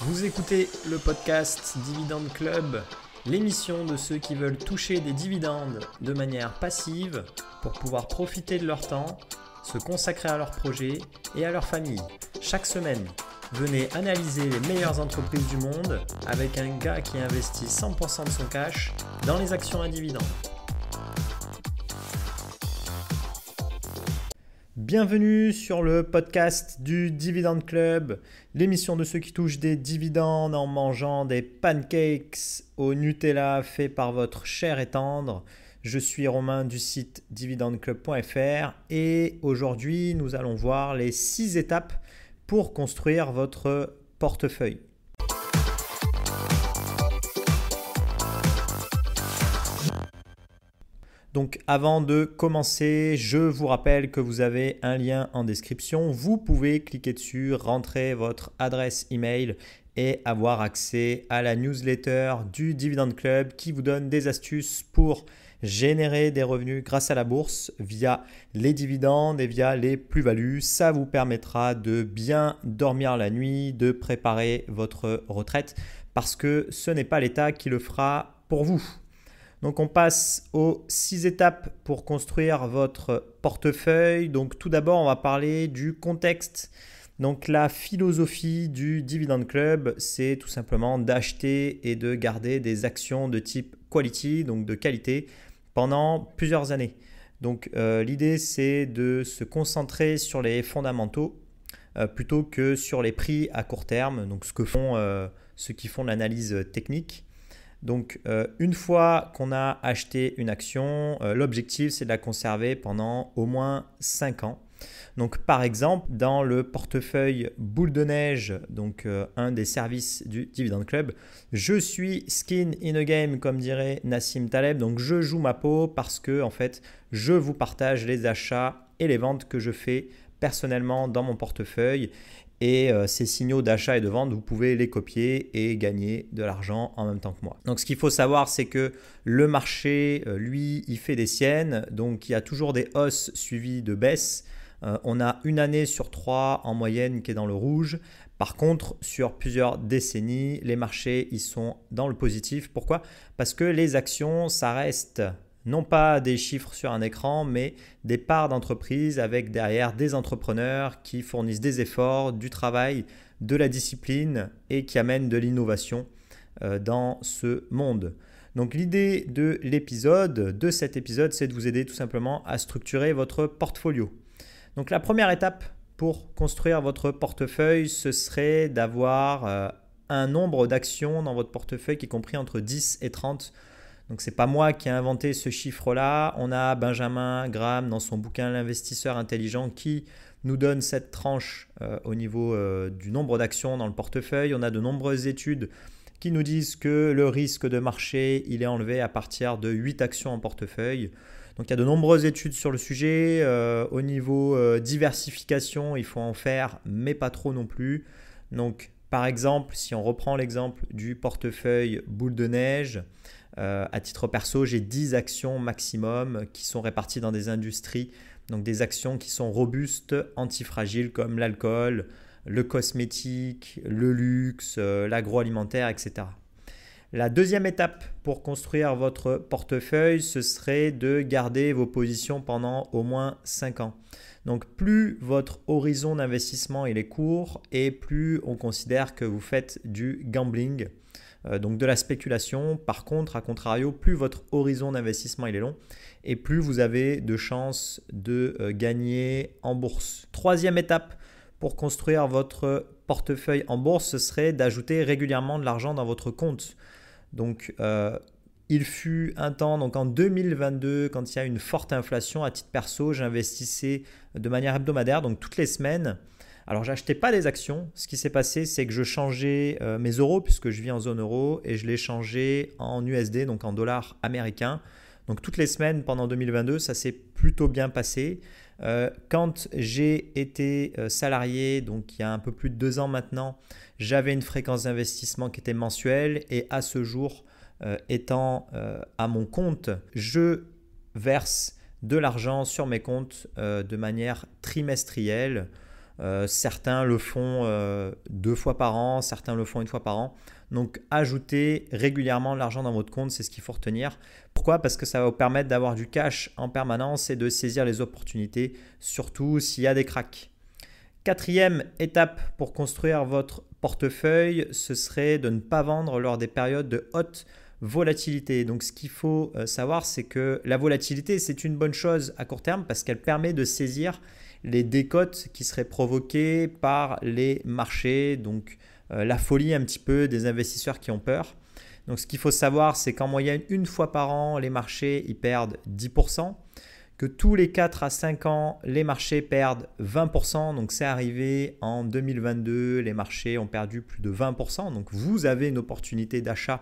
Vous écoutez le podcast Dividend Club, l'émission de ceux qui veulent toucher des dividendes de manière passive pour pouvoir profiter de leur temps, se consacrer à leurs projets et à leur famille. Chaque semaine, venez analyser les meilleures entreprises du monde avec un gars qui investit 100% de son cash dans les actions à dividendes. Bienvenue sur le podcast du Dividend Club, l'émission de ceux qui touchent des dividendes en mangeant des pancakes au Nutella fait par votre cher et tendre. Je suis Romain du site dividendclub.fr et aujourd'hui nous allons voir les six étapes pour construire votre portefeuille. Donc avant de commencer, je vous rappelle que vous avez un lien en description. Vous pouvez cliquer dessus, rentrer votre adresse email et avoir accès à la newsletter du Dividend Club qui vous donne des astuces pour générer des revenus grâce à la bourse via les dividendes et via les plus-values. Ça vous permettra de bien dormir la nuit, de préparer votre retraite parce que ce n'est pas l'État qui le fera pour vous. Donc on passe aux six étapes pour construire votre portefeuille. Donc tout d'abord, on va parler du contexte. Donc la philosophie du Dividend Club, c'est tout simplement d'acheter et de garder des actions de type quality, donc de qualité, pendant plusieurs années. Donc euh, l'idée, c'est de se concentrer sur les fondamentaux euh, plutôt que sur les prix à court terme, donc ce que font euh, ceux qui font l'analyse technique. Donc euh, une fois qu'on a acheté une action, euh, l'objectif c'est de la conserver pendant au moins 5 ans. Donc par exemple, dans le portefeuille boule de neige, donc euh, un des services du Dividend Club, je suis skin in a game comme dirait Nassim Taleb. Donc je joue ma peau parce que en fait, je vous partage les achats les ventes que je fais personnellement dans mon portefeuille. Et euh, ces signaux d'achat et de vente, vous pouvez les copier et gagner de l'argent en même temps que moi. Donc ce qu'il faut savoir, c'est que le marché, euh, lui, il fait des siennes. Donc il y a toujours des hausses suivies de baisses. Euh, on a une année sur trois en moyenne qui est dans le rouge. Par contre, sur plusieurs décennies, les marchés, ils sont dans le positif. Pourquoi Parce que les actions, ça reste non pas des chiffres sur un écran, mais des parts d'entreprise avec derrière des entrepreneurs qui fournissent des efforts, du travail, de la discipline et qui amènent de l'innovation euh, dans ce monde. Donc l'idée de l'épisode, de cet épisode, c'est de vous aider tout simplement à structurer votre portfolio. Donc la première étape pour construire votre portefeuille, ce serait d'avoir euh, un nombre d'actions dans votre portefeuille qui est compris entre 10 et 30 donc c'est pas moi qui ai inventé ce chiffre-là. On a Benjamin Graham dans son bouquin L'investisseur intelligent qui nous donne cette tranche euh, au niveau euh, du nombre d'actions dans le portefeuille. On a de nombreuses études qui nous disent que le risque de marché, il est enlevé à partir de 8 actions en portefeuille. Donc il y a de nombreuses études sur le sujet. Euh, au niveau diversification, il faut en faire, mais pas trop non plus. Donc par exemple, si on reprend l'exemple du portefeuille boule de neige, euh, à titre perso, j'ai 10 actions maximum qui sont réparties dans des industries, donc des actions qui sont robustes, antifragiles comme l'alcool, le cosmétique, le luxe, euh, l'agroalimentaire, etc. La deuxième étape pour construire votre portefeuille, ce serait de garder vos positions pendant au moins 5 ans. Donc plus votre horizon d'investissement est court et plus on considère que vous faites du gambling. Euh, donc de la spéculation. Par contre, à contrario, plus votre horizon d'investissement il est long et plus vous avez de chances de euh, gagner en bourse. Troisième étape pour construire votre portefeuille en bourse, ce serait d'ajouter régulièrement de l'argent dans votre compte. Donc euh, il fut un temps, donc en 2022, quand il y a une forte inflation, à titre perso, j'investissais de manière hebdomadaire, donc toutes les semaines, alors j'achetais pas des actions. Ce qui s'est passé, c'est que je changeais euh, mes euros puisque je vis en zone euro et je l'ai changé en USD, donc en dollars américains. Donc toutes les semaines pendant 2022, ça s'est plutôt bien passé. Euh, quand j'ai été euh, salarié, donc il y a un peu plus de deux ans maintenant, j'avais une fréquence d'investissement qui était mensuelle et à ce jour, étant à mon compte, je verse de l'argent sur mes comptes de manière trimestrielle euh, certains le font euh, deux fois par an, certains le font une fois par an. Donc ajoutez régulièrement de l'argent dans votre compte, c'est ce qu'il faut retenir. Pourquoi Parce que ça va vous permettre d'avoir du cash en permanence et de saisir les opportunités, surtout s'il y a des cracks. Quatrième étape pour construire votre portefeuille, ce serait de ne pas vendre lors des périodes de haute volatilité. Donc ce qu'il faut euh, savoir, c'est que la volatilité, c'est une bonne chose à court terme parce qu'elle permet de saisir les décotes qui seraient provoquées par les marchés, donc euh, la folie un petit peu des investisseurs qui ont peur. Donc ce qu'il faut savoir, c'est qu'en moyenne, une fois par an, les marchés y perdent 10%, que tous les 4 à 5 ans, les marchés perdent 20%, donc c'est arrivé en 2022, les marchés ont perdu plus de 20%, donc vous avez une opportunité d'achat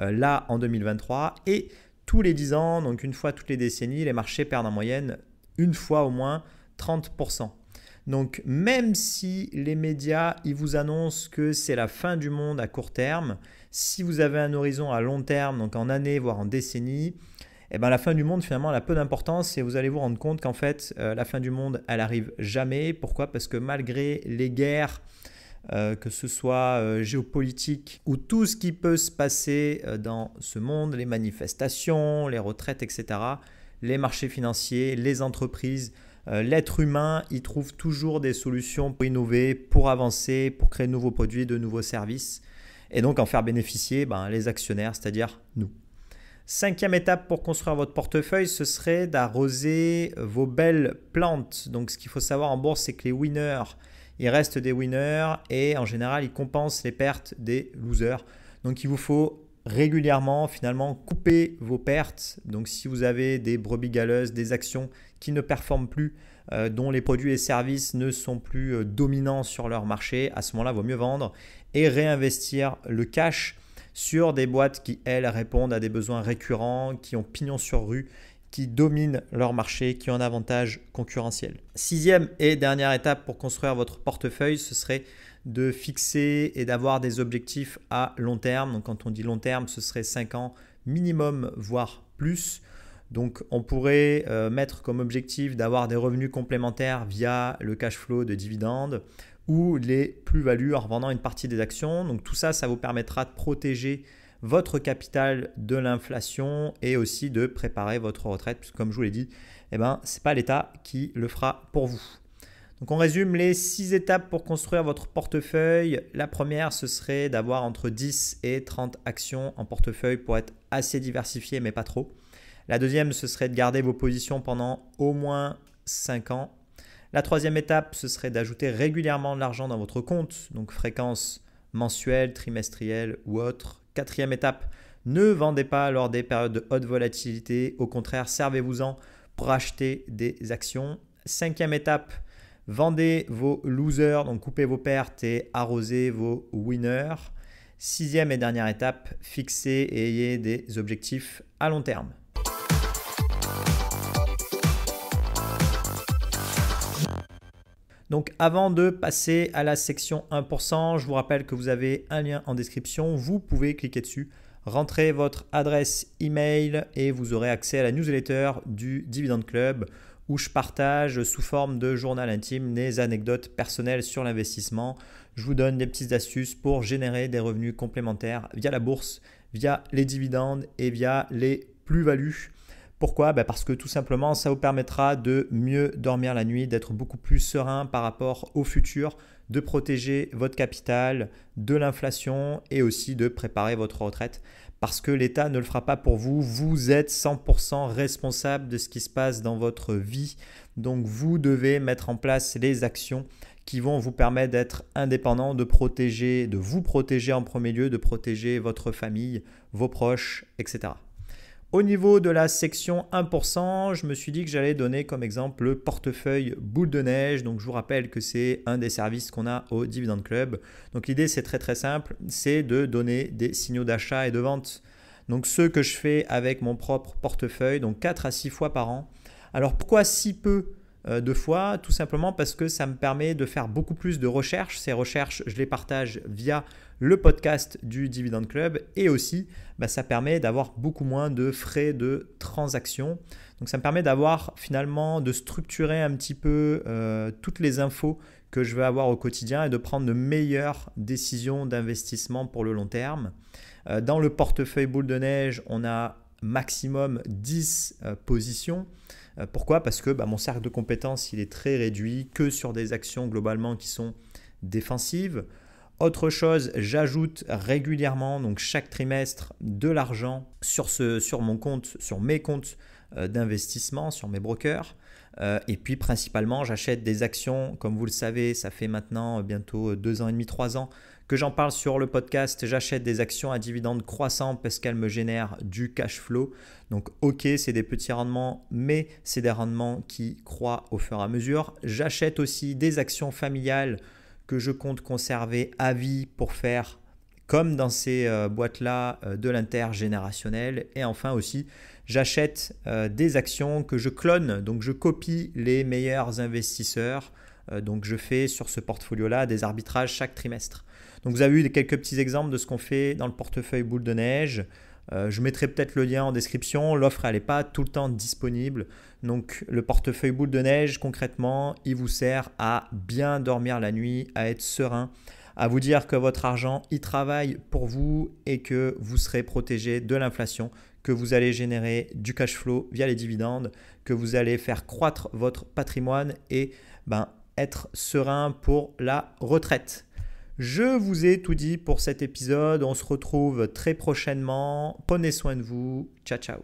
euh, là en 2023, et tous les 10 ans, donc une fois toutes les décennies, les marchés perdent en moyenne une fois au moins 30%. Donc même si les médias, ils vous annoncent que c'est la fin du monde à court terme, si vous avez un horizon à long terme, donc en années, voire en décennies, eh ben, la fin du monde finalement elle a peu d'importance et vous allez vous rendre compte qu'en fait euh, la fin du monde elle arrive jamais. Pourquoi Parce que malgré les guerres, euh, que ce soit euh, géopolitique ou tout ce qui peut se passer dans ce monde, les manifestations, les retraites, etc., les marchés financiers, les entreprises, euh, l'être humain, il trouve toujours des solutions pour innover, pour avancer, pour créer de nouveaux produits, de nouveaux services, et donc en faire bénéficier ben, les actionnaires, c'est-à-dire nous. Cinquième étape pour construire votre portefeuille, ce serait d'arroser vos belles plantes. Donc ce qu'il faut savoir en bourse, c'est que les winners, ils restent des winners et en général, ils compensent les pertes des losers. Donc il vous faut régulièrement finalement couper vos pertes. Donc si vous avez des brebis galeuses, des actions qui ne performent plus, euh, dont les produits et services ne sont plus euh, dominants sur leur marché, à ce moment-là, vaut mieux vendre et réinvestir le cash sur des boîtes qui, elles, répondent à des besoins récurrents, qui ont pignon sur rue, qui dominent leur marché, qui ont un avantage concurrentiel. Sixième et dernière étape pour construire votre portefeuille, ce serait de fixer et d'avoir des objectifs à long terme. Donc quand on dit long terme, ce serait 5 ans minimum, voire plus. Donc on pourrait euh, mettre comme objectif d'avoir des revenus complémentaires via le cash flow de dividendes ou les plus-values en revendant une partie des actions. Donc tout ça, ça vous permettra de protéger votre capital de l'inflation et aussi de préparer votre retraite, puisque comme je vous l'ai dit, eh ben, ce n'est pas l'État qui le fera pour vous. Donc on résume les six étapes pour construire votre portefeuille. La première, ce serait d'avoir entre 10 et 30 actions en portefeuille pour être assez diversifié, mais pas trop. La deuxième, ce serait de garder vos positions pendant au moins 5 ans. La troisième étape, ce serait d'ajouter régulièrement de l'argent dans votre compte, donc fréquence mensuelle, trimestrielle ou autre. Quatrième étape, ne vendez pas lors des périodes de haute volatilité, au contraire, servez-vous-en pour acheter des actions. Cinquième étape, vendez vos losers, donc coupez vos pertes et arrosez vos winners. Sixième et dernière étape, fixez et ayez des objectifs à long terme. Donc avant de passer à la section 1%, je vous rappelle que vous avez un lien en description, vous pouvez cliquer dessus, rentrer votre adresse email et vous aurez accès à la newsletter du Dividend Club où je partage sous forme de journal intime des anecdotes personnelles sur l'investissement. Je vous donne des petites astuces pour générer des revenus complémentaires via la bourse, via les dividendes et via les plus-values. Pourquoi bah, Parce que tout simplement, ça vous permettra de mieux dormir la nuit, d'être beaucoup plus serein par rapport au futur, de protéger votre capital, de l'inflation et aussi de préparer votre retraite. Parce que l'État ne le fera pas pour vous, vous êtes 100% responsable de ce qui se passe dans votre vie. Donc vous devez mettre en place les actions qui vont vous permettre d'être indépendant, de protéger, de vous protéger en premier lieu, de protéger votre famille, vos proches, etc. Au niveau de la section 1%, je me suis dit que j'allais donner comme exemple le portefeuille boule de neige. Donc je vous rappelle que c'est un des services qu'on a au Dividend Club. Donc l'idée c'est très très simple, c'est de donner des signaux d'achat et de vente. Donc ce que je fais avec mon propre portefeuille, donc 4 à 6 fois par an. Alors pourquoi si peu euh, de fois Tout simplement parce que ça me permet de faire beaucoup plus de recherches. Ces recherches, je les partage via le podcast du Dividend Club et aussi bah, ça permet d'avoir beaucoup moins de frais de transaction. Donc ça me permet d'avoir finalement de structurer un petit peu euh, toutes les infos que je vais avoir au quotidien et de prendre de meilleures décisions d'investissement pour le long terme. Euh, dans le portefeuille boule de neige, on a maximum 10 euh, positions. pourquoi Parce que bah, mon cercle de compétences, il est très réduit que sur des actions globalement qui sont défensives. Autre chose, j'ajoute régulièrement, donc chaque trimestre, de l'argent sur, sur mon compte, sur mes comptes euh, d'investissement, sur mes brokers. Euh, et puis principalement, j'achète des actions, comme vous le savez, ça fait maintenant euh, bientôt deux ans et demi, trois ans que j'en parle sur le podcast. J'achète des actions à dividendes croissants parce qu'elles me génèrent du cash flow. Donc ok, c'est des petits rendements, mais c'est des rendements qui croient au fur et à mesure. J'achète aussi des actions familiales que je compte conserver à vie pour faire comme dans ces euh, boîtes-là euh, de l'intergénérationnel. Et enfin aussi, j'achète euh, des actions que je clone, donc je copie les meilleurs investisseurs. donc je fais sur ce portfolio-là des arbitrages chaque trimestre. Donc vous avez eu quelques petits exemples de ce qu'on fait dans le portefeuille boule de neige. Euh, je mettrai peut-être le lien en description. L'offre, elle n'est pas tout le temps disponible. Donc, le portefeuille boule de neige, concrètement, il vous sert à bien dormir la nuit, à être serein, à vous dire que votre argent, il travaille pour vous et que vous serez protégé de l'inflation, que vous allez générer du cash flow via les dividendes, que vous allez faire croître votre patrimoine et ben, être serein pour la retraite. Je vous ai tout dit pour cet épisode. On se retrouve très prochainement. Prenez soin de vous. Ciao, ciao.